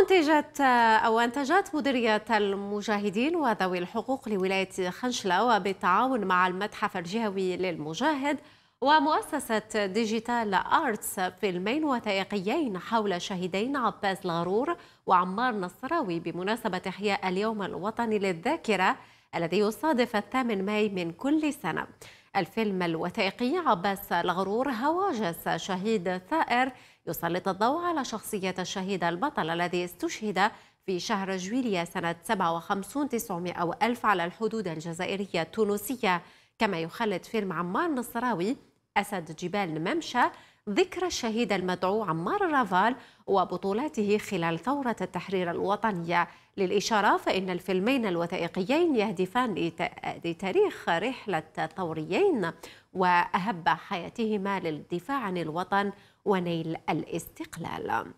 أنتجت أو أنتجت مديرية المجاهدين وذوي الحقوق لولاية خنشلة وبالتعاون مع المتحف الجهوي للمجاهد ومؤسسة ديجيتال آرتس فيلمين وثائقيين حول شهيدين عباس الغرور وعمار نصراوي بمناسبة إحياء اليوم الوطني للذاكرة الذي يصادف الثامن ماي من كل سنة الفيلم الوثائقي عباس الغرور هواجس شهيد ثائر يسلط الضوء على شخصية الشهيد البطل الذي استشهد في شهر جويلية سنة 57 900 وألف على الحدود الجزائرية التونسية كما يخلد فيلم عمار نصراوي أسد جبال ممشى ذكرى الشهيد المدعو عمار رافال وبطولاته خلال ثورة التحرير الوطنية للإشارة فإن الفيلمين الوثائقيين يهدفان لتاريخ رحلة الثوريين وأهب حياتهما للدفاع عن الوطن ونيل الاستقلال